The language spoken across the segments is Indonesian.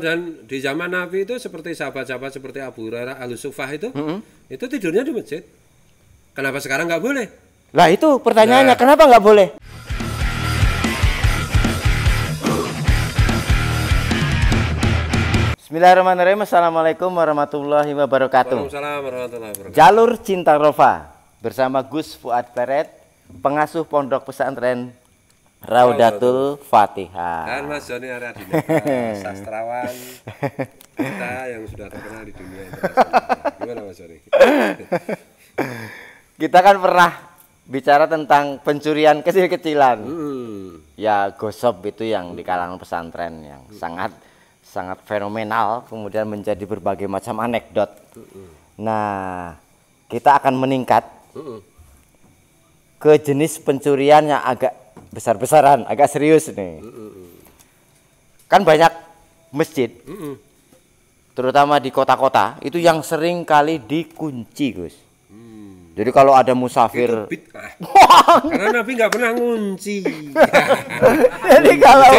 Dan di zaman Nabi itu seperti sahabat-sahabat seperti Abu Hurairah, Al Sufah itu, mm -hmm. itu tidurnya di masjid. Kenapa sekarang nggak boleh? Lah itu pertanyaannya, nah. kenapa nggak boleh? Bismillahirrahmanirrahim. Assalamualaikum warahmatullahi wabarakatuh. Waalaikumsalam warahmatullahi wabarakatuh. Jalur Cinta Rofa bersama Gus Fuad Peret, pengasuh Pondok Pesantren Raudatul Fatihah. Dan Mas Joni Aradinata, sastrawan kita yang sudah terkenal di dunia internasional. Gimana Mas Joni? kita kan pernah bicara tentang pencurian kecil-kecilan. Hmm. Ya gosop itu yang di kalangan pesantren yang hmm. sangat sangat fenomenal kemudian menjadi berbagai macam anekdot. Hmm. Nah, kita akan meningkat hmm. ke jenis pencurian yang agak besar-besaran, agak serius nih. Mm -mm. Kan banyak masjid, mm -mm. terutama di kota-kota, itu yang sering kali dikunci, Gus. Mm. Jadi kalau ada musafir, itu karena Nabi nggak pernah ngunci. Jadi kalau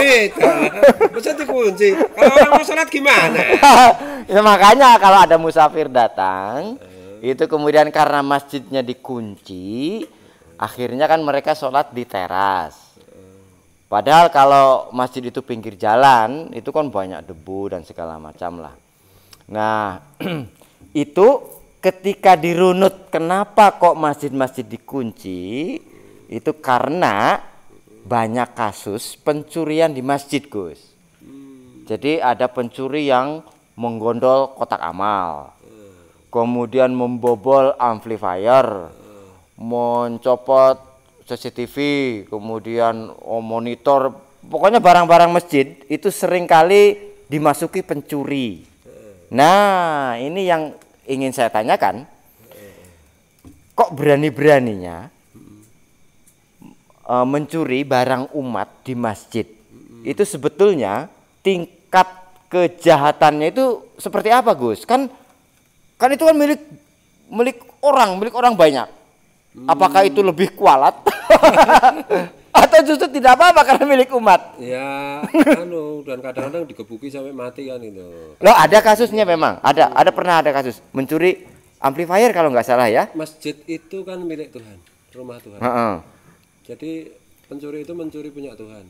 bisa dikunci, kalau orang mau sholat gimana? ya makanya kalau ada musafir datang, eh. itu kemudian karena masjidnya dikunci, akhirnya kan mereka sholat di teras padahal kalau masjid itu pinggir jalan itu kan banyak debu dan segala macam lah nah itu ketika dirunut kenapa kok masjid-masjid dikunci itu karena banyak kasus pencurian di masjid Gus jadi ada pencuri yang menggondol kotak amal kemudian membobol amplifier mencopot CCTV, kemudian oh, monitor, pokoknya barang-barang masjid itu seringkali dimasuki pencuri. Nah, ini yang ingin saya tanyakan. Kok berani-beraninya e, mencuri barang umat di masjid? Itu sebetulnya tingkat kejahatannya itu seperti apa, Gus? Kan kan itu kan milik milik orang, milik orang banyak Apakah itu lebih kualat? Atau justru tidak apa-apa karena milik umat? Ya, anu dan kadang-kadang digebuki sampai mati kan itu. Loh, ada kasusnya memang. Ada, ada pernah ada kasus mencuri amplifier kalau nggak salah ya. Masjid itu kan milik Tuhan, rumah Tuhan. Uh -uh. Jadi pencuri itu mencuri punya Tuhan.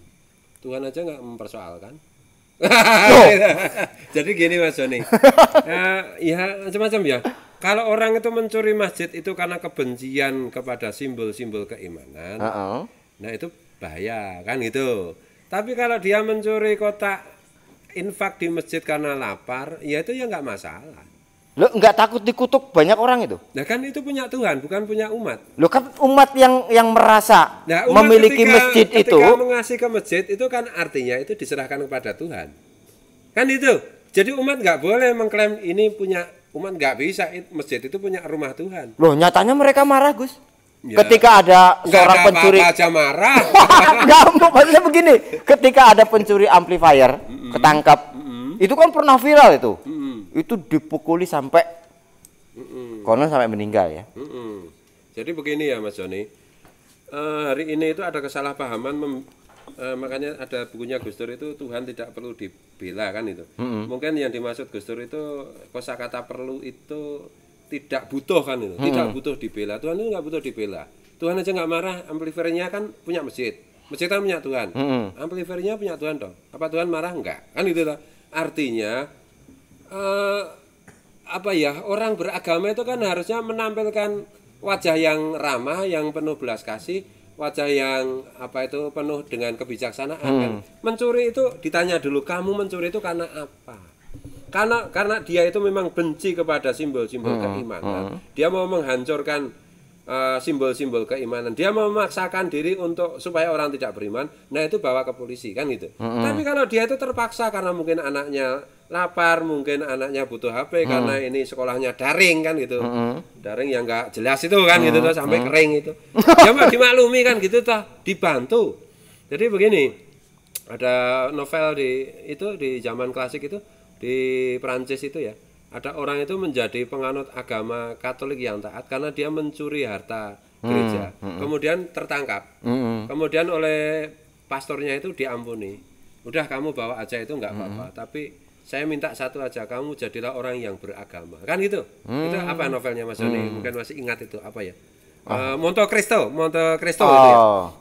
Tuhan aja nggak mempersoalkan. Jadi gini Mas Joni. ya, ya macam-macam ya. Kalau orang itu mencuri masjid itu karena kebencian kepada simbol-simbol keimanan. Uh -oh. Nah, itu bahaya kan gitu. Tapi kalau dia mencuri kotak infak di masjid karena lapar, ya itu ya nggak masalah. Lo nggak takut dikutuk banyak orang itu? Nah kan itu punya Tuhan, bukan punya umat. Lo kan umat yang yang merasa nah, umat memiliki ketika, masjid ketika itu. Ketika mengasih ke masjid itu kan artinya itu diserahkan kepada Tuhan. Kan itu. Jadi umat nggak boleh mengklaim ini punya Umat nggak bisa masjid itu punya rumah Tuhan. Loh, nyatanya mereka marah, Gus. Ya. Ketika ada gak seorang ada pencuri apa aja marah. Enggak, maksudnya begini, ketika ada pencuri amplifier mm -mm. ketangkap. Mm -mm. Itu kan pernah viral itu. Mm -mm. Itu dipukuli sampai mm -mm. konon sampai meninggal ya. Mm -mm. Jadi begini ya Mas Joni. Uh, hari ini itu ada kesalahpahaman Uh, makanya ada bukunya Gus Dur itu Tuhan tidak perlu dibela kan itu. Mm-hmm. Mungkin yang dimaksud Gus Dur itu kosakata perlu itu tidak butuh kan itu, mm-hmm. tidak butuh dibela. Tuhan itu nggak butuh dibela. Tuhan aja nggak marah, amplifiernya kan punya masjid. Masjid kan punya Tuhan. Mm-hmm. Amplifiernya punya Tuhan dong. Apa Tuhan marah nggak? Kan itu lah. Artinya uh, apa ya, orang beragama itu kan harusnya menampilkan wajah yang ramah, yang penuh belas kasih wajah yang apa itu penuh dengan kebijaksanaan hmm. kan mencuri itu ditanya dulu kamu mencuri itu karena apa karena karena dia itu memang benci kepada simbol-simbol hmm. keimanan hmm. dia mau menghancurkan Eh, simbol-simbol uh, keimanan. Dia memaksakan diri untuk supaya orang tidak beriman. Nah itu bawa ke polisi kan gitu. Mm -hmm. Tapi kalau dia itu terpaksa karena mungkin anaknya lapar, mungkin anaknya butuh HP mm -hmm. karena ini sekolahnya daring kan gitu. Mm -hmm. Daring yang nggak jelas itu kan mm -hmm. gitu tuh sampai mm -hmm. kering itu. Ya dimaklumi kan gitu toh dibantu. Jadi begini ada novel di itu di zaman klasik itu di Prancis itu ya ada orang itu menjadi penganut agama Katolik yang taat karena dia mencuri harta hmm, gereja, hmm, hmm, kemudian tertangkap, hmm, kemudian oleh pastornya itu diampuni. Udah kamu bawa aja itu nggak hmm. apa-apa, tapi saya minta satu aja kamu jadilah orang yang beragama, kan gitu? Hmm. Itu apa novelnya Mas Hmm. Mungkin masih ingat itu apa ya? Oh. Uh, Monte Cristo, Monte Cristo oh. itu ya.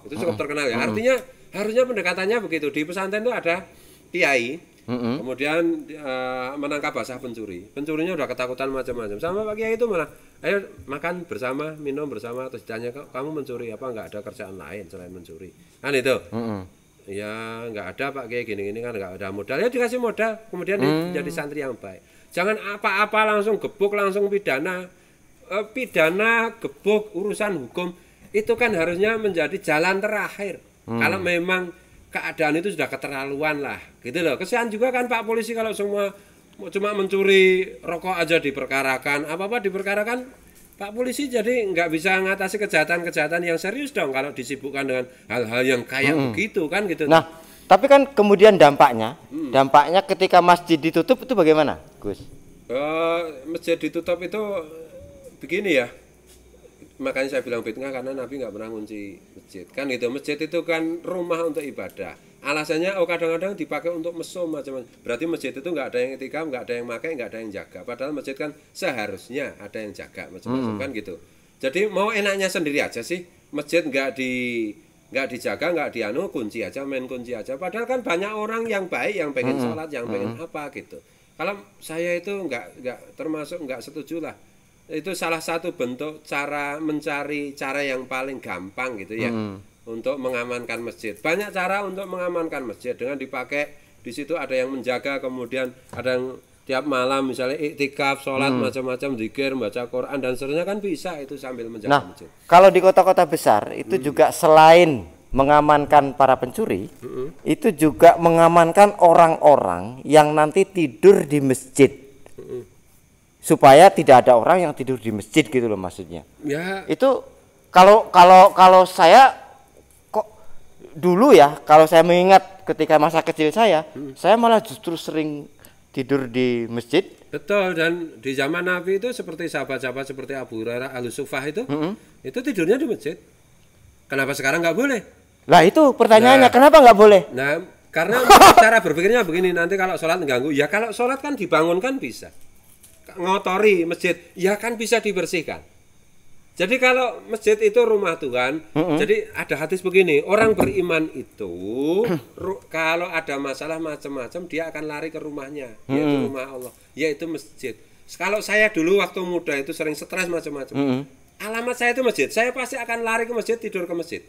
Itu cukup terkenal ya. Artinya harusnya pendekatannya begitu di pesantren itu ada kiai Mm-hmm. Kemudian uh, menangkap basah pencuri. Pencurinya udah ketakutan macam-macam. Sama Pak Kiai itu malah, ayo makan bersama, minum bersama. Terus ditanya, kamu mencuri apa? Nggak ada kerjaan lain selain mencuri. Kan itu. Mm-hmm. Ya nggak ada Pak Kiai gini-gini kan nggak ada modal. Ya dikasih modal, kemudian mm. jadi santri yang baik. Jangan apa-apa langsung gebuk, langsung pidana. E, pidana, gebuk, urusan hukum. Itu kan harusnya menjadi jalan terakhir. Mm. Kalau memang keadaan itu sudah keterlaluan lah gitu loh kesian juga kan pak polisi kalau semua cuma mencuri rokok aja diperkarakan apa apa diperkarakan pak polisi jadi nggak bisa mengatasi kejahatan-kejahatan yang serius dong kalau disibukkan dengan hal-hal yang kayak hmm. begitu kan gitu nah tapi kan kemudian dampaknya hmm. dampaknya ketika masjid ditutup itu bagaimana Gus uh, masjid ditutup itu begini ya makanya saya bilang fitnah karena Nabi nggak pernah ngunci masjid kan gitu masjid itu kan rumah untuk ibadah alasannya oh kadang-kadang dipakai untuk mesum macam berarti masjid itu nggak ada yang etikam nggak ada yang makai nggak ada yang jaga padahal masjid kan seharusnya ada yang jaga macam-macam hmm. kan gitu jadi mau enaknya sendiri aja sih masjid nggak di nggak dijaga nggak dianu kunci aja main kunci aja padahal kan banyak orang yang baik yang pengen hmm. sholat yang pengen hmm. apa gitu kalau saya itu nggak nggak termasuk nggak setuju lah itu salah satu bentuk cara mencari cara yang paling gampang gitu ya hmm. untuk mengamankan masjid. Banyak cara untuk mengamankan masjid dengan dipakai di situ ada yang menjaga kemudian ada yang tiap malam misalnya iktikaf, sholat hmm. macam-macam, zikir, baca Quran dan seterusnya kan bisa itu sambil menjaga nah, masjid. Kalau di kota-kota besar itu hmm. juga selain mengamankan para pencuri, hmm. itu juga mengamankan orang-orang yang nanti tidur di masjid. Hmm supaya tidak ada orang yang tidur di masjid gitu loh maksudnya. Ya. Itu kalau kalau kalau saya kok dulu ya kalau saya mengingat ketika masa kecil saya, hmm. saya malah justru sering tidur di masjid. Betul dan di zaman Nabi itu seperti sahabat-sahabat seperti Abu Hurairah Al Sufah itu, hmm. itu tidurnya di masjid. Kenapa sekarang nggak boleh? Lah itu pertanyaannya nah, kenapa nggak boleh? Nah karena cara berpikirnya begini nanti kalau sholat mengganggu ya kalau sholat kan dibangunkan bisa ngotori masjid, ya kan bisa dibersihkan. Jadi kalau masjid itu rumah Tuhan, mm -hmm. jadi ada hadis begini, orang beriman itu kalau ada masalah macam-macam dia akan lari ke rumahnya, mm -hmm. yaitu rumah Allah, yaitu masjid. Kalau saya dulu waktu muda itu sering stres macam-macam. Mm -hmm. Alamat saya itu masjid, saya pasti akan lari ke masjid, tidur ke masjid.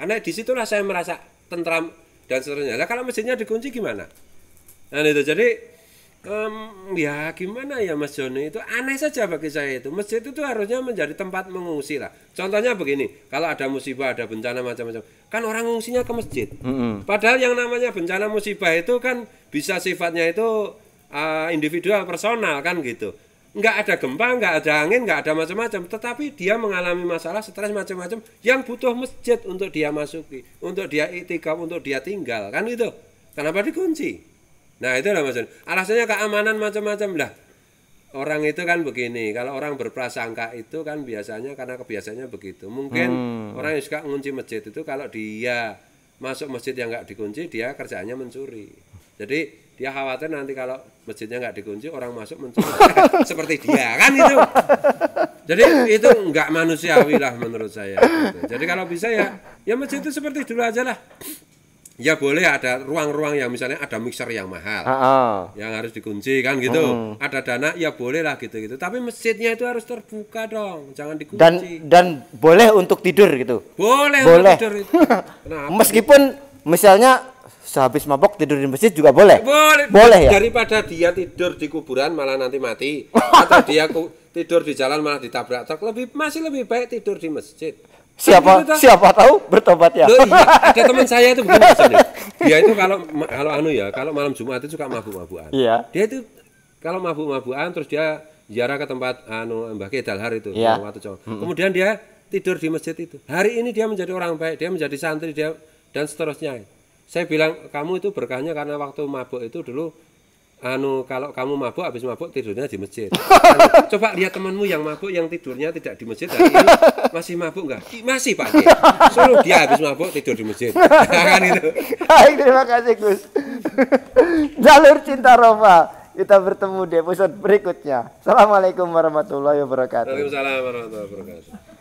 Karena disitulah saya merasa tentram dan seterusnya. Nah, kalau masjidnya dikunci gimana? Nah itu jadi Um, ya gimana ya Mas Joni itu aneh saja bagi saya itu masjid itu harusnya menjadi tempat mengungsi lah contohnya begini kalau ada musibah ada bencana macam-macam kan orang mengungsinya ke masjid mm -hmm. padahal yang namanya bencana musibah itu kan bisa sifatnya itu uh, individual personal kan gitu nggak ada gempa, nggak ada angin, nggak ada macam-macam. Tetapi dia mengalami masalah stres macam-macam yang butuh masjid untuk dia masuki, untuk dia itikaf, untuk dia tinggal kan gitu. Kenapa dikunci? Nah itulah maksudnya. Alasannya keamanan macam-macam lah. Orang itu kan begini, kalau orang berprasangka itu kan biasanya karena kebiasaannya begitu. Mungkin hmm. orang yang suka ngunci masjid itu kalau dia masuk masjid yang nggak dikunci, dia kerjaannya mencuri. Jadi dia khawatir nanti kalau masjidnya nggak dikunci orang masuk mencuri seperti dia kan itu jadi itu nggak manusiawi lah menurut saya gitu. jadi kalau bisa ya ya masjid itu seperti dulu aja lah ya boleh ada ruang-ruang yang misalnya ada mixer yang mahal uh -uh. yang harus dikunci kan gitu hmm. ada dana ya boleh lah gitu gitu tapi masjidnya itu harus terbuka dong jangan dikunci dan dan boleh untuk tidur gitu boleh boleh tidur itu. meskipun misalnya sehabis mabok tidur di masjid juga boleh ya boleh boleh ya daripada dia tidur di kuburan malah nanti mati atau dia tidur di jalan malah ditabrak truk lebih masih lebih baik tidur di masjid siapa siapa tahu bertobat ya. iya. Ada teman saya itu begini maksudnya. Dia itu kalau kalau anu ya, kalau malam Jumat itu suka mabuk-mabukan. Iya. Dia itu kalau mabuk-mabukan terus dia ziarah ke tempat anu Mbah Kedalhar Dalhar itu, iya. waktu cowok. Hmm. Kemudian dia tidur di masjid itu. Hari ini dia menjadi orang baik, dia menjadi santri dia dan seterusnya. Saya bilang kamu itu berkahnya karena waktu mabuk itu dulu anu kalau kamu mabuk habis mabuk tidurnya di masjid. Anu, coba lihat temanmu yang mabuk yang tidurnya tidak di masjid nah, masih mabuk nggak? Masih Pak. Suruh dia habis mabuk tidur di masjid. kan itu. Baik, terima kasih Gus. Jalur cinta Roma. Kita bertemu di episode berikutnya. Assalamualaikum warahmatullahi wabarakatuh. Waalaikumsalam warahmatullahi wabarakatuh.